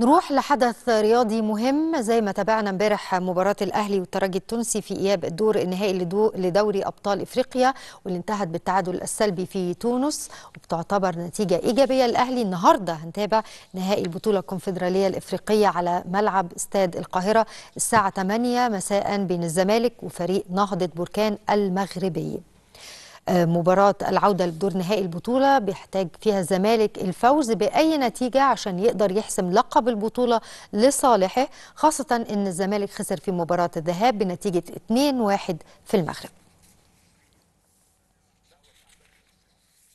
نروح لحدث رياضي مهم زي ما تابعنا امبارح مباراة الأهلي والترجي التونسي في إياب الدور النهائي لدوري أبطال إفريقيا واللي انتهت بالتعادل السلبي في تونس وبتعتبر نتيجة إيجابية الأهلي النهاردة هنتابع نهائي البطولة الكونفدرالية الإفريقية على ملعب استاد القاهرة الساعة 8 مساء بين الزمالك وفريق نهضة بركان المغربي مباراة العودة لدور نهائي البطولة بيحتاج فيها الزمالك الفوز بأي نتيجة عشان يقدر يحسم لقب البطولة لصالحه خاصة أن الزمالك خسر في مباراة الذهاب بنتيجة 2-1 في المغرب